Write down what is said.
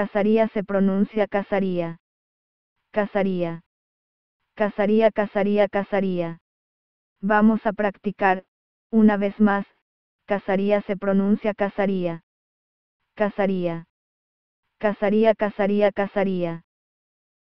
Casaría se pronuncia casaría. Casaría. Casaría, casaría, casaría. Vamos a practicar, una vez más, casaría se pronuncia casaría. Casaría. Casaría, casaría, casaría.